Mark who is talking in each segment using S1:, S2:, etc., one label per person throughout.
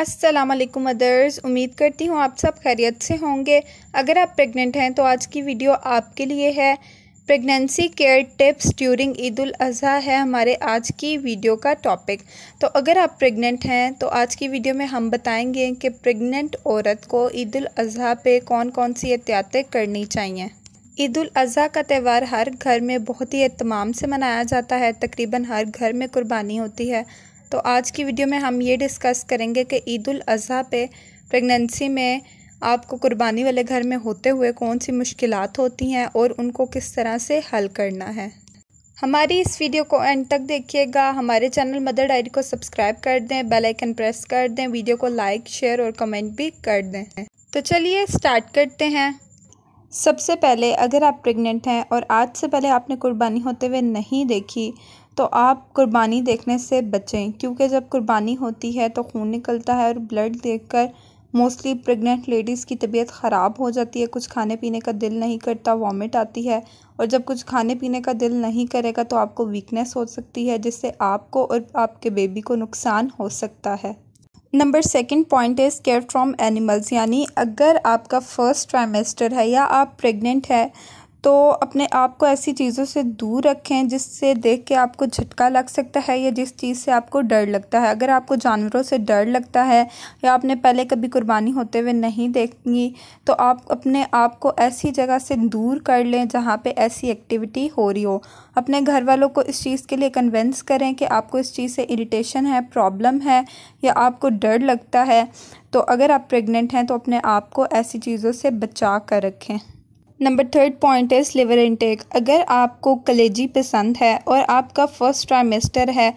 S1: असलकुम मदर्स उम्मीद करती हूँ आप सब खैरियत से होंगे अगर आप प्रेग्नेंट हैं तो आज की वीडियो आपके लिए है pregnancy care tips during Eid ul Azha है हमारे आज की वीडियो का टॉपिक तो अगर आप प्रेग्नेंट हैं तो आज की वीडियो में हम बताएंगे कि प्रेग्नेंट औरत को ईद उल अज़हा पे कौन कौन सी एहतियातें करनी चाहिए ईद उल अज़हा का त्यौहार हर घर में बहुत ही अहतमाम से मनाया जाता है तकरीबन हर घर में कुर्बानी होती है तो आज की वीडियो में हम ये डिस्कस करेंगे कि ईद अज़ी पे प्रेगनेंसी में आपको कुर्बानी वाले घर में होते हुए कौन सी मुश्किल होती हैं और उनको किस तरह से हल करना है हमारी इस वीडियो को एंड तक देखिएगा हमारे चैनल मदर डायरी को सब्सक्राइब कर दें बेल आइकन प्रेस कर दें वीडियो को लाइक शेयर और कमेंट भी कर दें तो चलिए स्टार्ट करते हैं सबसे पहले अगर आप प्रेग्नेंट हैं और आज से पहले आपने कुर्बानी होते हुए नहीं देखी तो आप कुर्बानी देखने से बचें क्योंकि जब कुर्बानी होती है तो खून निकलता है और ब्लड देखकर मोस्टली प्रेग्नेंट लेडीज़ की तबीयत ख़राब हो जाती है कुछ खाने पीने का दिल नहीं करता वॉमिट आती है और जब कुछ खाने पीने का दिल नहीं करेगा तो आपको वीकनेस हो सकती है जिससे आपको और आपके बेबी को नुकसान हो सकता है number second point is care from animals यानी अगर आपका फर्स्ट ट्राइमेस्टर है या आप प्रेग्नेंट है तो अपने आप को ऐसी चीज़ों से दूर रखें जिससे देख के आपको झटका लग सकता है या जिस चीज़ से आपको डर लगता है अगर आपको जानवरों से डर लगता है या आपने पहले कभी कुर्बानी होते हुए नहीं देखी तो आप अपने आप को ऐसी जगह से दूर कर लें जहाँ पे ऐसी एक्टिविटी हो रही हो अपने घर वालों को इस चीज़ के लिए कन्वेंस करें कि आपको इस चीज़ से इरीटेशन है प्रॉब्लम है या आपको डर लगता है तो अगर आप प्रेगनेंट हैं तो अपने आप को ऐसी चीज़ों से बचा कर रखें number third point is liver intake अगर आपको कलेजी पसंद है और आपका फर्स्ट ट्राइमेस्टर है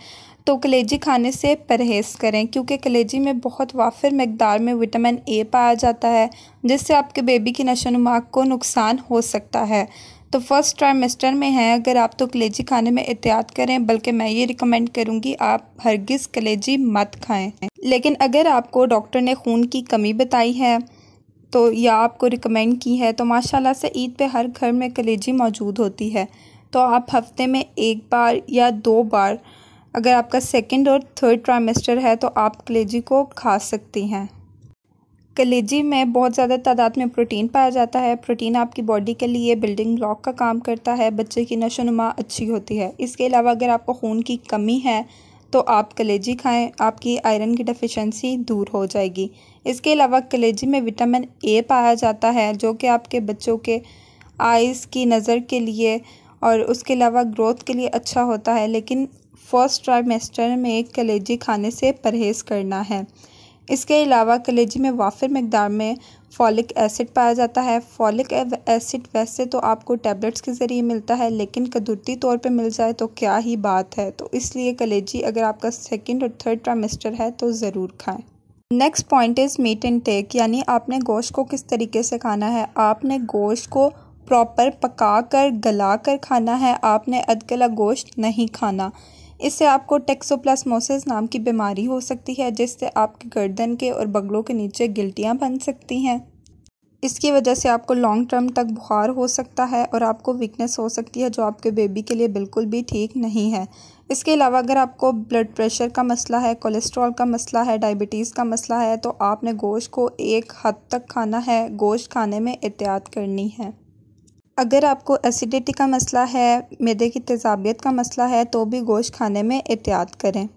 S1: तो कलेजी खाने से परहेज़ करें क्योंकि कलेजी में बहुत वाफिर मकदार में विटामिन ए पाया जाता है जिससे आपके बेबी की नशोनुमा को नुकसान हो सकता है तो फर्स्ट ट्राइमेस्टर में हैं अगर आप तो कलेजी खाने में एहतियात करें बल्कि मैं ये रिकमेंड करूँगी आप हरगिज़ कलेजी मत खाएं लेकिन अगर आपको डॉक्टर ने खून की कमी बताई है तो या आपको रिकमेंड की है तो माशाल्लाह से ईद पे हर घर में कलेजी मौजूद होती है तो आप हफ्ते में एक बार या दो बार अगर आपका सेकंड और थर्ड ट्राइमेस्टर है तो आप कलेजी को खा सकती हैं कलेजी में बहुत ज़्यादा तादाद में प्रोटीन पाया जाता है प्रोटीन आपकी बॉडी के लिए बिल्डिंग ब्लॉक का काम करता है बच्चे की नशोनुमा अच्छी होती है इसके अलावा अगर आपको खून की कमी है तो आप कलेजी खाएं आपकी आयरन की डेफिशिएंसी दूर हो जाएगी इसके अलावा कलेजी में विटामिन ए पाया जाता है जो कि आपके बच्चों के आइज़ की नज़र के लिए और उसके अलावा ग्रोथ के लिए अच्छा होता है लेकिन फर्स्ट ट्राइमेस्टर में कलेजी खाने से परहेज़ करना है इसके अलावा कलेजी में वाफिर मकदार में फॉलिक एसिड पाया जाता है फॉलिक एसिड वैसे तो आपको टैबलेट्स के ज़रिए मिलता है लेकिन कदरती तौर पे मिल जाए तो क्या ही बात है तो इसलिए कलेजी अगर आपका सेकंड और थर्ड ट्राइमेस्टर है तो ज़रूर खाएं next point is meat and take यानी आपने गोश्त को किस तरीके से खाना है आपने गोश्त को प्रॉपर पका कर गला कर खाना है आपने अधगला गोश्त नहीं खाना इससे आपको टेक्सोप्लास्मोसिस नाम की बीमारी हो सकती है जिससे आपके गर्दन के और बगलों के नीचे गिल्टियाँ बन सकती हैं इसकी वजह से आपको लॉन्ग टर्म तक बुखार हो सकता है और आपको वीकनेस हो सकती है जो आपके बेबी के लिए बिल्कुल भी ठीक नहीं है इसके अलावा अगर आपको ब्लड प्रेशर का मसला है कोलेस्ट्रॉल का मसला है डायबिटीज़ का मसला है तो आपने गोश्त को एक हद तक खाना है गोश्त खाने में एहतियात करनी है अगर आपको एसिडिटी का मसला है मैदे की तेजाबियत का मसला है तो भी गोश्त खाने में एहतियात करें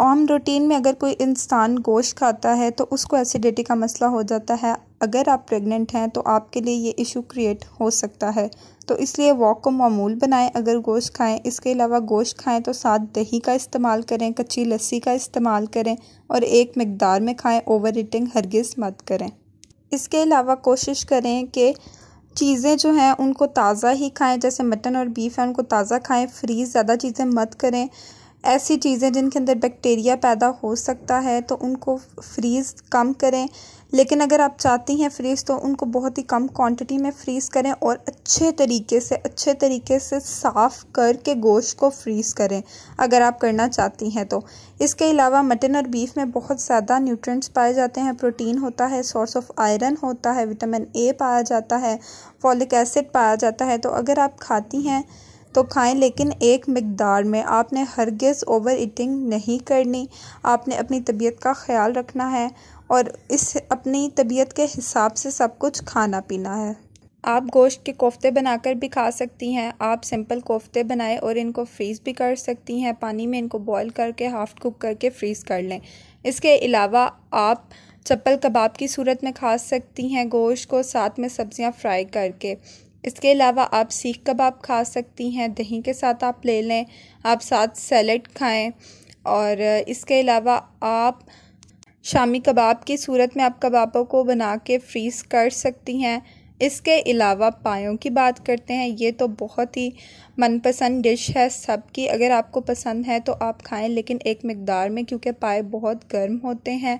S1: आम रूटीन में अगर कोई इंसान गोश्त खाता है तो उसको एसिडिटी का मसला हो जाता है अगर आप प्रेग्नेंट हैं तो आपके लिए ये इशू क्रिएट हो सकता है तो इसलिए वॉक को मामूल बनाएं अगर गोश्त खाएं इसके अलावा गोश्त खाएं तो साथ दही का इस्तेमाल करें कच्ची लस्सी का इस्तेमाल करें और एक मकदार में खाएं ओवर ईटिंग हरगिज़ मत करें इसके अलावा कोशिश करें कि चीज़ें जो हैं उनको ताज़ा ही खाएं जैसे मटन और बीफ है उनको ताज़ा खाएं फ्रीज़ ज़्यादा चीज़ें मत करें ऐसी चीज़ें जिनके अंदर बैक्टीरिया पैदा हो सकता है तो उनको फ्रीज़ कम करें लेकिन अगर आप चाहती हैं फ्रीज़ तो उनको बहुत ही कम क्वांटिटी में फ्रीज़ करें और अच्छे तरीके से अच्छे तरीके से साफ़ करके गोश्त को फ्रीज़ करें अगर आप करना चाहती हैं तो इसके अलावा मटन और बीफ में बहुत ज़्यादा न्यूट्रेंट्स पाए जाते हैं प्रोटीन होता है सोर्स ऑफ आयरन होता है विटामिन ए पाया जाता है फॉलिक एसिड पाया जाता है तो अगर आप खाती हैं तो खाएं लेकिन एक मकदार में आपने हरगिज़ ओवर ईटिंग नहीं करनी आपने अपनी तबीयत का ख्याल रखना है और इस अपनी तबीयत के हिसाब से सब कुछ खाना पीना है आप गोश्त के कोफ्ते बनाकर भी खा सकती हैं आप सिंपल कोफ्ते बनाएं और इनको फ्रीज़ भी कर सकती हैं पानी में इनको बॉईल करके हाफ़ कुक करके फ्रीज़ कर लें इसके अलावा आप चप्पल कबाब की सूरत में खा सकती हैं गोश्त को साथ में सब्ज़ियां फ्राई करके इसके अलावा आप सीख कबाब खा सकती हैं दही के साथ आप ले लें आप साथ सैलड खाएं और इसके अलावा आप शामी कबाब की सूरत में आप कबाबों को बना के फ्रीज़ कर सकती हैं इसके अलावा पायों की बात करते हैं ये तो बहुत ही मनपसंद डिश है सबकी अगर आपको पसंद है तो आप खाएं लेकिन एक मकदार में क्योंकि पाए बहुत गर्म होते हैं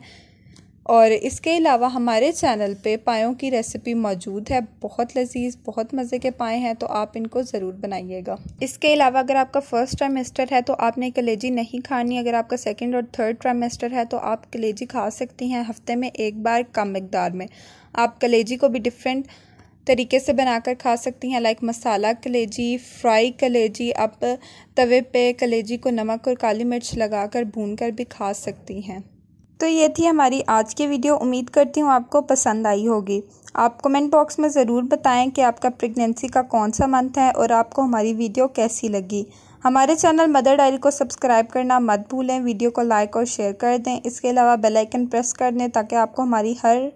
S1: और इसके अलावा हमारे चैनल पे पायों की रेसिपी मौजूद है बहुत लजीज बहुत मज़े के पाए हैं तो आप इनको ज़रूर बनाइएगा इसके अलावा अगर आपका फ़र्स्ट ट्रेमेस्टर है तो आपने कलेजी नहीं खानी अगर आपका सेकेंड और थर्ड ट्रेमेस्टर है तो आप कलेजी खा सकती हैं हफ्ते में एक बार कम मकदार में आप कलेजी को भी डिफरेंट तरीके से बनाकर खा सकती हैं लाइक मसाला कलेजी फ्राई कलेजी आप तवे पे कलेजी को नमक और काली मिर्च लगाकर भून कर भी खा सकती हैं तो ये थी हमारी आज की वीडियो उम्मीद करती हूँ आपको पसंद आई होगी आप कमेंट बॉक्स में ज़रूर बताएं कि आपका प्रेगनेंसी का कौन सा मंथ है और आपको हमारी वीडियो कैसी लगी हमारे चैनल मदर डायरी को सब्सक्राइब करना मत भूलें वीडियो को लाइक और शेयर कर दें इसके अलावा बेल आइकन प्रेस कर दें ताकि आपको हमारी हर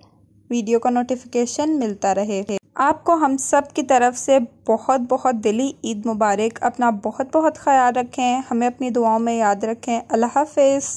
S1: वीडियो का नोटिफिकेशन मिलता रहे आपको हम सब की तरफ से बहुत बहुत दिली ईद मुबारक अपना बहुत बहुत ख्याल रखें हमें अपनी दुआओं में याद रखें अल्लाह हाफिज़